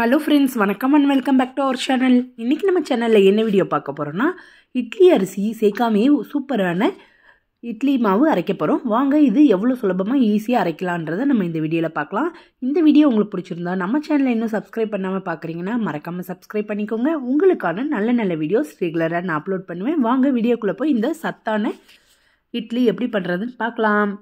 hello friends வணக்கம் and welcome back to our channel இன்றைக்கி நம்ம சேனலில் என்ன வீடியோ பார்க்க போகிறோன்னா இட்லி அரிசி சேர்க்காமையே சூப்பரான இட்லி மாவு அரைக்க போகிறோம் வாங்க இது எவ்வளோ சுலபமாக ஈஸியாக அரைக்கலான்றதை நம்ம இந்த வீடியோவில் பார்க்கலாம் இந்த வீடியோ உங்களுக்கு பிடிச்சிருந்தா நம்ம சேனலை இன்னும் சப்ஸ்கிரைப் பண்ணாமல் பார்க்குறீங்கன்னா மறக்காமல் சப்ஸ்கிரைப் பண்ணிக்கோங்க உங்களுக்கான நல்ல நல்ல வீடியோஸ் ரெகுலராக நான் அப்லோட் பண்ணுவேன் வாங்க வீடியோக்குள்ளே போய் இந்த சத்தான இட்லி எப்படி பண்ணுறதுன்னு பார்க்கலாம்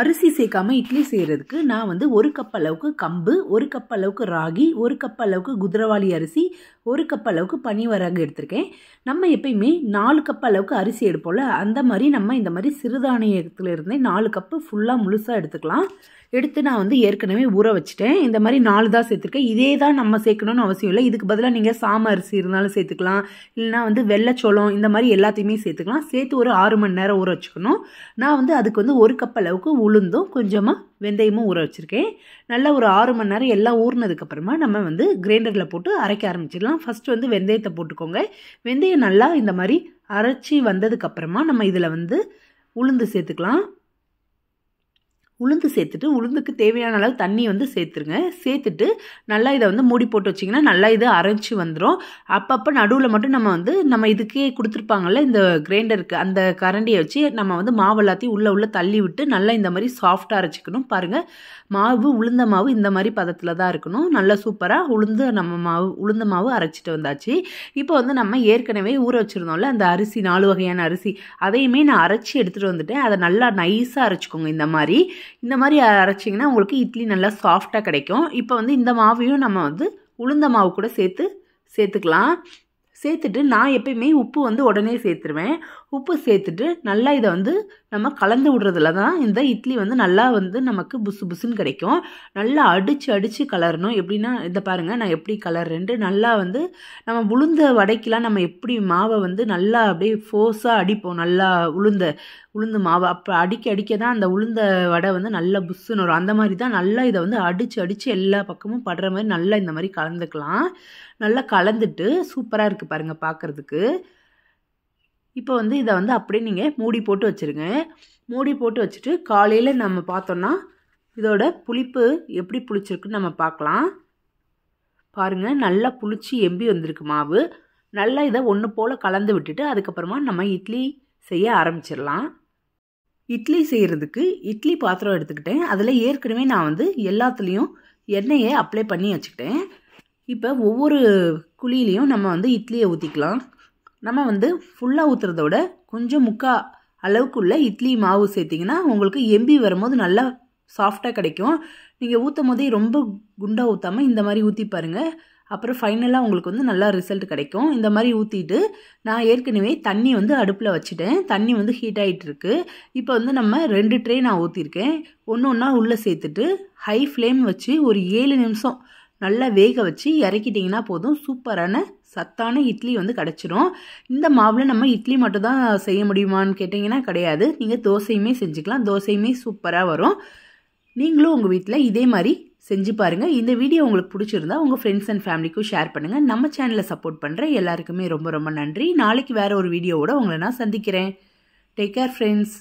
அரிசி சேர்க்காம இட்லி செய்கிறதுக்கு நான் வந்து ஒரு கப் அளவுக்கு கம்பு ஒரு கப் அளவுக்கு ராகி ஒரு கப் அளவுக்கு குதிரவாளி அரிசி ஒரு கப் அளவுக்கு பனிவரகு எடுத்திருக்கேன் நம்ம எப்பயுமே நாலு கப் அளவுக்கு அரிசி எடுப்போம்ல அந்த மாதிரி நம்ம இந்த மாதிரி சிறுதானியத்தில் இருந்தே நாலு கப்பு ஃபுல்லாக முழுசாக எடுத்துக்கலாம் எடுத்து நான் வந்து ஏற்கனவே ஊற வச்சுட்டேன் இந்த மாதிரி நாலு தான் சேர்த்துருக்கேன் இதே தான் நம்ம சேர்க்கணும்னு அவசியம் இல்லை இதுக்கு பதிலாக நீங்கள் சாம அரிசி இருந்தாலும் சேர்த்துக்கலாம் இல்லைனா வந்து வெள்ளைச்சோளம் இந்த மாதிரி எல்லாத்தையுமே சேர்த்துக்கலாம் சேர்த்து ஒரு ஆறு மணி நேரம் ஊற வச்சுக்கணும் நான் வந்து அதுக்கு வந்து ஒரு கப் அளவுக்கு உளுந்தும் கொஞ்சமாக வெந்தயமும் ஊற வச்சுருக்கேன் நல்லா ஒரு ஆறு மணி நேரம் எல்லாம் ஊறினதுக்கப்புறமா நம்ம வந்து கிரைண்டரில் போட்டு அரைக்க ஆரம்பிச்சிடலாம் ஃபஸ்ட்டு வந்து வெந்தயத்தை போட்டுக்கோங்க வெந்தயம் நல்லா இந்த மாதிரி அரைச்சி வந்ததுக்கப்புறமா நம்ம இதில் வந்து உளுந்து சேர்த்துக்கலாம் உளுந்து சேர்த்துட்டு உளுந்துக்கு தேவையான அளவு தண்ணி வந்து சேர்த்துருங்க சேர்த்துட்டு நல்லா இதை வந்து மூடி போட்டு வச்சிங்கன்னா நல்லா இது அரைச்சி வந்துடும் அப்பப்போ நடுவில் மட்டும் நம்ம வந்து நம்ம இதுக்கே கொடுத்துருப்பாங்கள்ல இந்த கிரைண்டருக்கு அந்த கரண்டியை வச்சு நம்ம வந்து மாவு எல்லாத்தையும் உள்ளே உள்ளே தள்ளி விட்டு நல்லா இந்த மாதிரி சாஃப்டாக அரைச்சிக்கணும் பாருங்கள் மாவு உளுந்த மாவு இந்த மாதிரி பதத்தில் தான் இருக்கணும் நல்லா சூப்பராக உளுந்து நம்ம மாவு உளுந்த மாவு அரைச்சிட்டு வந்தாச்சு இப்போ வந்து நம்ம ஏற்கனவே ஊற வச்சுருந்தோம்ல அந்த அரிசி நாலு வகையான அரிசி அதையுமே நான் அரைச்சி எடுத்துகிட்டு வந்துட்டேன் அதை நல்லா நைஸாக அரைச்சிக்கோங்க இந்த மாதிரி இந்த மாதிரி அரைச்சிங்கன்னா உங்களுக்கு இட்லி நல்லா சாஃப்டாக கிடைக்கும் இப்போ வந்து இந்த மாவையும் நம்ம வந்து உளுந்த மாவு கூட சேர்த்து சேர்த்துக்கலாம் சேர்த்துட்டு நான் எப்பயுமே உப்பு வந்து உடனே சேர்த்துருவேன் உப்பு சேர்த்துட்டு நல்லா இதை வந்து நம்ம கலந்து விடுறதுல தான் இந்த இட்லி வந்து நல்லா வந்து நமக்கு புசு புசுன்னு கிடைக்கும் நல்லா அடித்து அடித்து கலரணும் எப்படின்னா இதை பாருங்கள் நான் எப்படி கலர்றேன்ட்டு நல்லா வந்து நம்ம உளுந்த வடைக்கெலாம் நம்ம எப்படி மாவை வந்து நல்லா அப்படியே ஃபோர்ஸாக அடிப்போம் நல்லா உளுந்த உளுந்து மாவை அப்போ அடிக்க அடிக்க தான் அந்த உளுந்த வடை வந்து நல்லா புஸ்ஸுன்னு வரும் அந்த மாதிரி தான் நல்லா இதை வந்து அடித்து அடித்து எல்லா பக்கமும் படுற மாதிரி நல்லா இந்த மாதிரி கலந்துக்கலாம் நல்லா கலந்துட்டு சூப்பராக இருக்குது இருக்குது பாருங்கள் பார்க்குறதுக்கு இப்போ வந்து இதை வந்து அப்படியே நீங்கள் மூடி போட்டு வச்சுருங்க மூடி போட்டு வச்சுட்டு காலையில் நம்ம பார்த்தோன்னா இதோட புளிப்பு எப்படி புளிச்சிருக்குன்னு நம்ம பார்க்கலாம் பாருங்கள் நல்லா புளிச்சு எம்பி வந்திருக்கு மாவு நல்லா இதை ஒன்று போல் கலந்து விட்டுட்டு அதுக்கப்புறமா நம்ம இட்லி செய்ய ஆரம்பிச்சிடலாம் இட்லி செய்கிறதுக்கு இட்லி பாத்திரம் எடுத்துக்கிட்டேன் அதில் ஏற்கனவே நான் வந்து எல்லாத்துலேயும் எண்ணெயை அப்ளை பண்ணி வச்சுக்கிட்டேன் இப்போ ஒவ்வொரு குழியிலையும் நம்ம வந்து இட்லியை ஊற்றிக்கலாம் நம்ம வந்து ஃபுல்லாக ஊற்றுறதோட கொஞ்சம் முக்கா அளவுக்குள்ளே இட்லி மாவு சேர்த்திங்கன்னா உங்களுக்கு எம்பி வரும்போது நல்லா சாஃப்டாக கிடைக்கும் நீங்கள் ஊற்றும் போதே ரொம்ப குண்டாக ஊற்றாமல் இந்த மாதிரி ஊற்றி பாருங்கள் அப்புறம் ஃபைனலாக உங்களுக்கு வந்து நல்லா ரிசல்ட் கிடைக்கும் இந்த மாதிரி ஊற்றிட்டு நான் ஏற்கனவே தண்ணி வந்து அடுப்பில் வச்சுட்டேன் தண்ணி வந்து ஹீட் ஆகிட்டு இருக்கு இப்போ வந்து நம்ம ரெண்டு ட்ரே நான் ஊற்றிருக்கேன் ஒன்று ஒன்றா உள்ளே சேர்த்துட்டு ஹை ஃப்ளேம் வச்சு ஒரு ஏழு நிமிஷம் நல்லா வேக வச்சு இறக்கிட்டிங்கன்னா போதும் சூப்பரான சத்தான இட்லி வந்து கிடச்சிரும் இந்த மாவில் நம்ம இட்லி மட்டும் தான் செய்ய முடியுமான்னு கேட்டிங்கன்னா கிடையாது நீங்கள் தோசையுமே செஞ்சுக்கலாம் தோசையுமே சூப்பராக வரும் நீங்களும் உங்கள் வீட்டில் இதே மாதிரி செஞ்சு பாருங்கள் இந்த வீடியோ உங்களுக்கு பிடிச்சிருந்தா உங்கள் ஃப்ரெண்ட்ஸ் அண்ட் ஃபேமிலிக்கும் ஷேர் பண்ணுங்கள் நம்ம சேனலை சப்போர்ட் பண்ணுற எல்லாருக்குமே ரொம்ப ரொம்ப நன்றி நாளைக்கு வேறு ஒரு வீடியோவோடு உங்களை நான் சந்திக்கிறேன் டேக் கேர் ஃப்ரெண்ட்ஸ்